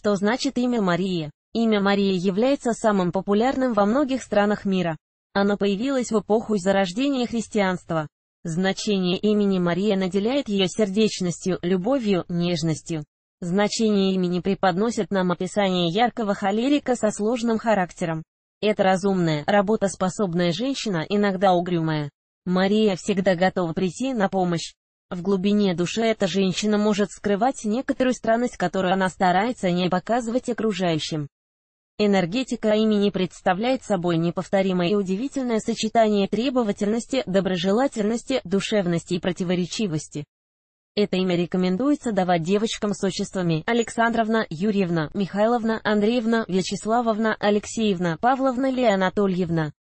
Что значит имя Мария? Имя Мария является самым популярным во многих странах мира. Оно появилось в эпоху зарождения христианства. Значение имени Мария наделяет ее сердечностью, любовью, нежностью. Значение имени преподносит нам описание яркого холерика со сложным характером. Это разумная, работоспособная женщина, иногда угрюмая. Мария всегда готова прийти на помощь. В глубине души эта женщина может скрывать некоторую странность, которую она старается не показывать окружающим. Энергетика имени представляет собой неповторимое и удивительное сочетание требовательности, доброжелательности, душевности и противоречивости. Это имя рекомендуется давать девочкам с отчествами Александровна, Юрьевна, Михайловна, Андреевна, Вячеславовна, Алексеевна, Павловна или Анатольевна.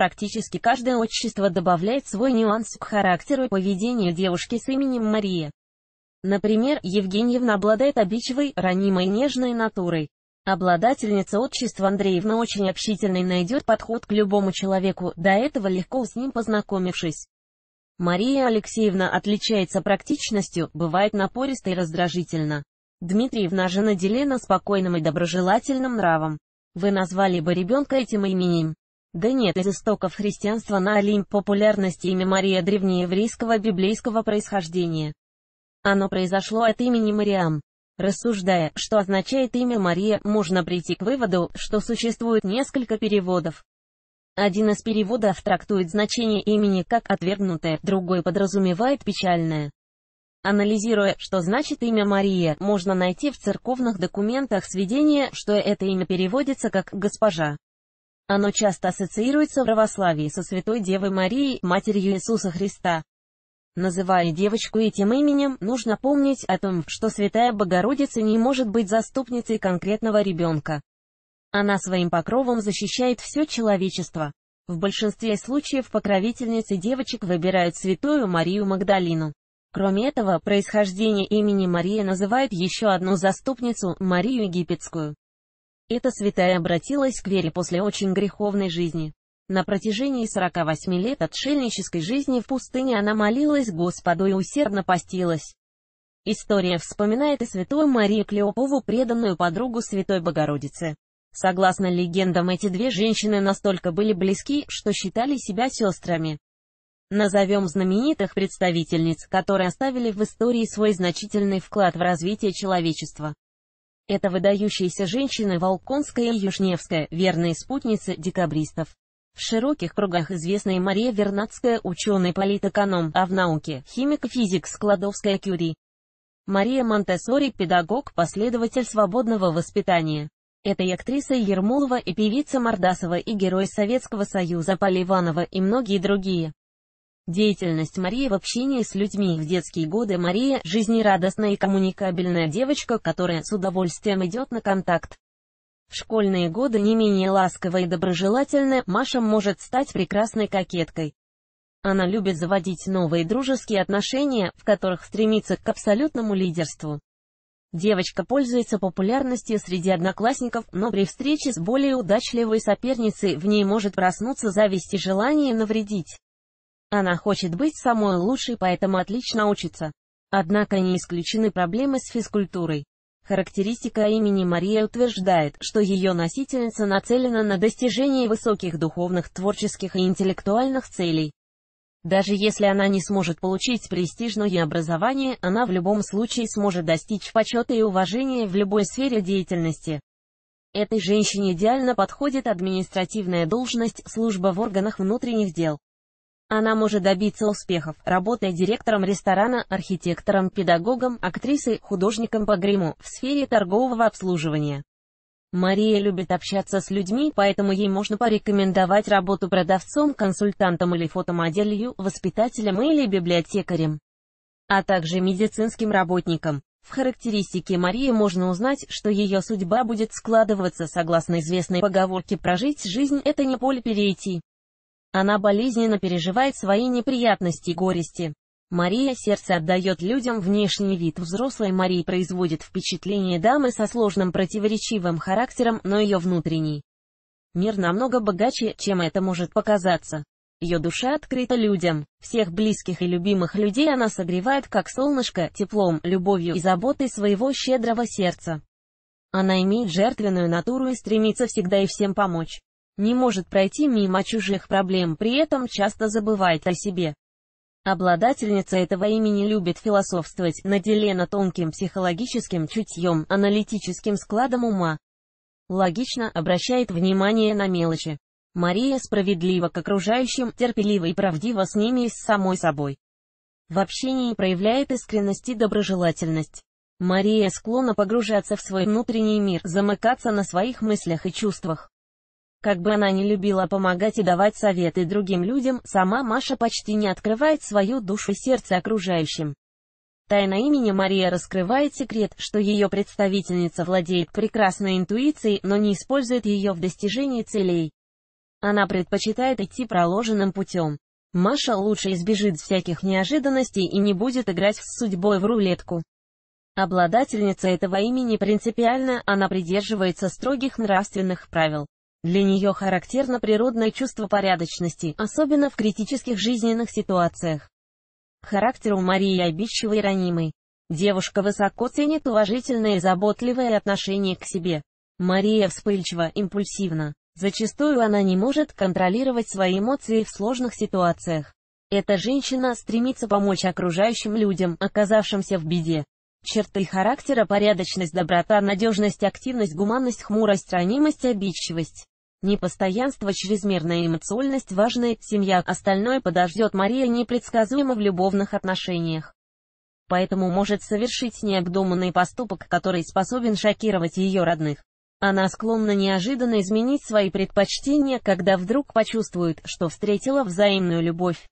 Практически каждое отчество добавляет свой нюанс к характеру и поведению девушки с именем Мария. Например, Евгеньевна обладает обидчивой, ранимой нежной натурой. Обладательница отчества Андреевна очень общительной найдет подход к любому человеку, до этого легко с ним познакомившись. Мария Алексеевна отличается практичностью, бывает напористой и раздражительна. Дмитриевна же наделена спокойным и доброжелательным нравом. Вы назвали бы ребенка этим именем. Да нет из истоков христианства на Олимп популярности имя Мария древнееврейского библейского происхождения. Оно произошло от имени Мариам. Рассуждая, что означает имя Мария, можно прийти к выводу, что существует несколько переводов. Один из переводов трактует значение имени как отвергнутое, другой подразумевает печальное. Анализируя, что значит имя Мария, можно найти в церковных документах сведения, что это имя переводится как «госпожа». Оно часто ассоциируется в православии со Святой Девой Марией, Матерью Иисуса Христа. Называя девочку этим именем, нужно помнить о том, что Святая Богородица не может быть заступницей конкретного ребенка. Она своим покровом защищает все человечество. В большинстве случаев покровительницы девочек выбирают святую Марию Магдалину. Кроме этого, происхождение имени Мария называет еще одну заступницу, Марию Египетскую. Эта святая обратилась к вере после очень греховной жизни. На протяжении 48 лет отшельнической жизни в пустыне она молилась Господу и усердно постилась. История вспоминает и святую Марию Клеопову, преданную подругу Святой Богородицы. Согласно легендам, эти две женщины настолько были близки, что считали себя сестрами. Назовем знаменитых представительниц, которые оставили в истории свой значительный вклад в развитие человечества. Это выдающиеся женщины Волконская и Юшневская, верные спутницы декабристов. В широких кругах известная Мария Вернадская, ученый-политэконом, а в науке – химик-физик Складовская Кюри. Мария Монтессори – педагог, последователь свободного воспитания. Это и актриса Ермолова, и певица Мордасова, и герой Советского Союза Поливанова, и многие другие. Деятельность Марии в общении с людьми в детские годы Мария – жизнерадостная и коммуникабельная девочка, которая с удовольствием идет на контакт. В школьные годы не менее ласковая и доброжелательная, Маша может стать прекрасной кокеткой. Она любит заводить новые дружеские отношения, в которых стремится к абсолютному лидерству. Девочка пользуется популярностью среди одноклассников, но при встрече с более удачливой соперницей в ней может проснуться зависть и желание навредить. Она хочет быть самой лучшей, поэтому отлично учится. Однако не исключены проблемы с физкультурой. Характеристика имени Мария утверждает, что ее носительница нацелена на достижение высоких духовных, творческих и интеллектуальных целей. Даже если она не сможет получить престижное образование, она в любом случае сможет достичь почета и уважения в любой сфере деятельности. Этой женщине идеально подходит административная должность, служба в органах внутренних дел. Она может добиться успехов, работая директором ресторана, архитектором, педагогом, актрисой, художником по гриму, в сфере торгового обслуживания. Мария любит общаться с людьми, поэтому ей можно порекомендовать работу продавцом, консультантом или фотомоделью, воспитателем или библиотекарем, а также медицинским работником. В характеристике Марии можно узнать, что ее судьба будет складываться согласно известной поговорке «прожить жизнь – это не поле перейти». Она болезненно переживает свои неприятности и горести. Мария сердце отдает людям внешний вид взрослой Марии производит впечатление дамы со сложным противоречивым характером, но ее внутренний мир намного богаче, чем это может показаться. Ее душа открыта людям, всех близких и любимых людей она согревает как солнышко, теплом, любовью и заботой своего щедрого сердца. Она имеет жертвенную натуру и стремится всегда и всем помочь не может пройти мимо чужих проблем, при этом часто забывает о себе. Обладательница этого имени любит философствовать, наделена тонким психологическим чутьем, аналитическим складом ума. Логично обращает внимание на мелочи. Мария справедлива к окружающим, терпелива и правдива с ними и с самой собой. В общении проявляет искренность и доброжелательность. Мария склонна погружаться в свой внутренний мир, замыкаться на своих мыслях и чувствах. Как бы она ни любила помогать и давать советы другим людям, сама Маша почти не открывает свою душу и сердце окружающим. Тайна имени Мария раскрывает секрет, что ее представительница владеет прекрасной интуицией, но не использует ее в достижении целей. Она предпочитает идти проложенным путем. Маша лучше избежит всяких неожиданностей и не будет играть с судьбой в рулетку. Обладательница этого имени принципиальна, она придерживается строгих нравственных правил. Для нее характерно природное чувство порядочности, особенно в критических жизненных ситуациях. Характер у Марии обидчивый и ранимый. Девушка высоко ценит уважительное и заботливое отношение к себе. Мария вспыльчива, импульсивна. Зачастую она не может контролировать свои эмоции в сложных ситуациях. Эта женщина стремится помочь окружающим людям, оказавшимся в беде. Черты характера – порядочность, доброта, надежность, активность, гуманность, хмурость, ранимость, обидчивость. Непостоянство, чрезмерная эмоциональность важны, семья, остальное подождет Мария непредсказуемо в любовных отношениях. Поэтому может совершить необдуманный поступок, который способен шокировать ее родных. Она склонна неожиданно изменить свои предпочтения, когда вдруг почувствует, что встретила взаимную любовь.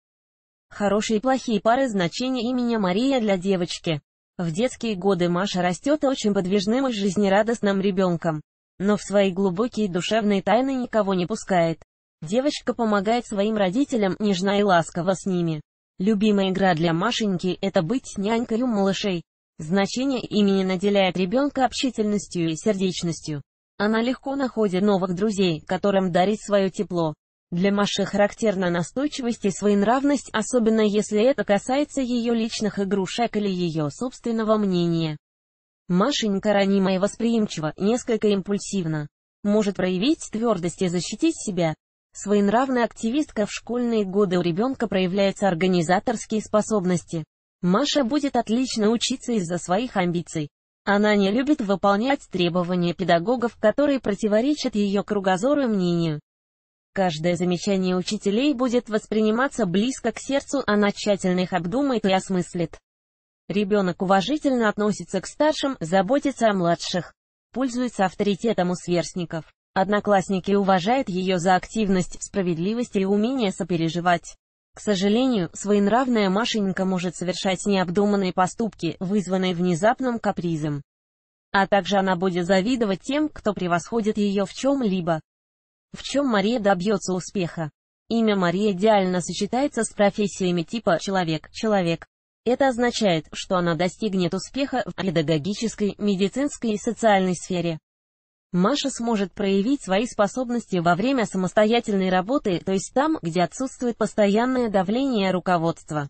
Хорошие и плохие пары значения имени Мария для девочки. В детские годы Маша растет очень подвижным и жизнерадостным ребенком но в свои глубокие душевные тайны никого не пускает. Девочка помогает своим родителям, нежна и ласкова с ними. Любимая игра для Машеньки – это быть нянькой у малышей. Значение имени наделяет ребенка общительностью и сердечностью. Она легко находит новых друзей, которым дарит свое тепло. Для Маши характерна настойчивость и своенравность, особенно если это касается ее личных игрушек или ее собственного мнения. Машенька ранима и восприимчива, несколько импульсивна. Может проявить твердость и защитить себя. Своенравная активистка в школьные годы у ребенка проявляются организаторские способности. Маша будет отлично учиться из-за своих амбиций. Она не любит выполнять требования педагогов, которые противоречат ее кругозору и мнению. Каждое замечание учителей будет восприниматься близко к сердцу, она тщательно их обдумает и осмыслит. Ребенок уважительно относится к старшим, заботится о младших, пользуется авторитетом у сверстников. Одноклассники уважают ее за активность, справедливость и умение сопереживать. К сожалению, своенравная Машенька может совершать необдуманные поступки, вызванные внезапным капризом. А также она будет завидовать тем, кто превосходит ее в чем-либо. В чем Мария добьется успеха? Имя Мария идеально сочетается с профессиями типа «человек», «человек», это означает, что она достигнет успеха в педагогической, медицинской и социальной сфере. Маша сможет проявить свои способности во время самостоятельной работы, то есть там, где отсутствует постоянное давление руководства.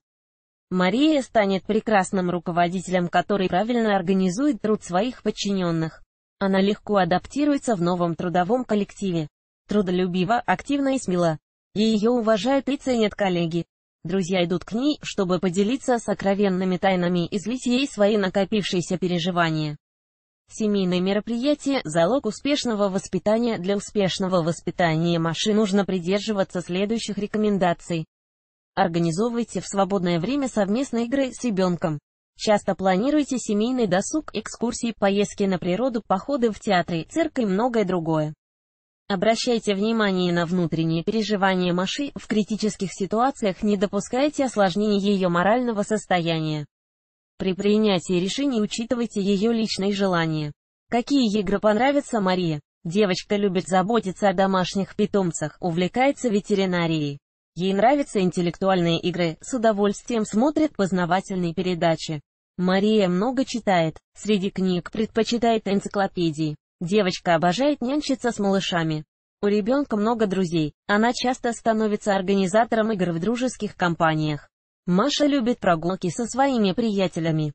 Мария станет прекрасным руководителем, который правильно организует труд своих подчиненных. Она легко адаптируется в новом трудовом коллективе. Трудолюбива, активна и смела. Ее уважают и ценят коллеги. Друзья идут к ней, чтобы поделиться сокровенными тайнами и излить ей свои накопившиеся переживания. Семейное мероприятие – залог успешного воспитания. Для успешного воспитания маши нужно придерживаться следующих рекомендаций. Организовывайте в свободное время совместные игры с ребенком. Часто планируйте семейный досуг, экскурсии, поездки на природу, походы в театры, цирк и многое другое. Обращайте внимание на внутренние переживания Маши, в критических ситуациях не допускайте осложнений ее морального состояния. При принятии решений учитывайте ее личные желания. Какие игры понравятся Марии? Девочка любит заботиться о домашних питомцах, увлекается ветеринарией. Ей нравятся интеллектуальные игры, с удовольствием смотрит познавательные передачи. Мария много читает, среди книг предпочитает энциклопедии. Девочка обожает нянчиться с малышами. У ребенка много друзей, она часто становится организатором игр в дружеских компаниях. Маша любит прогулки со своими приятелями.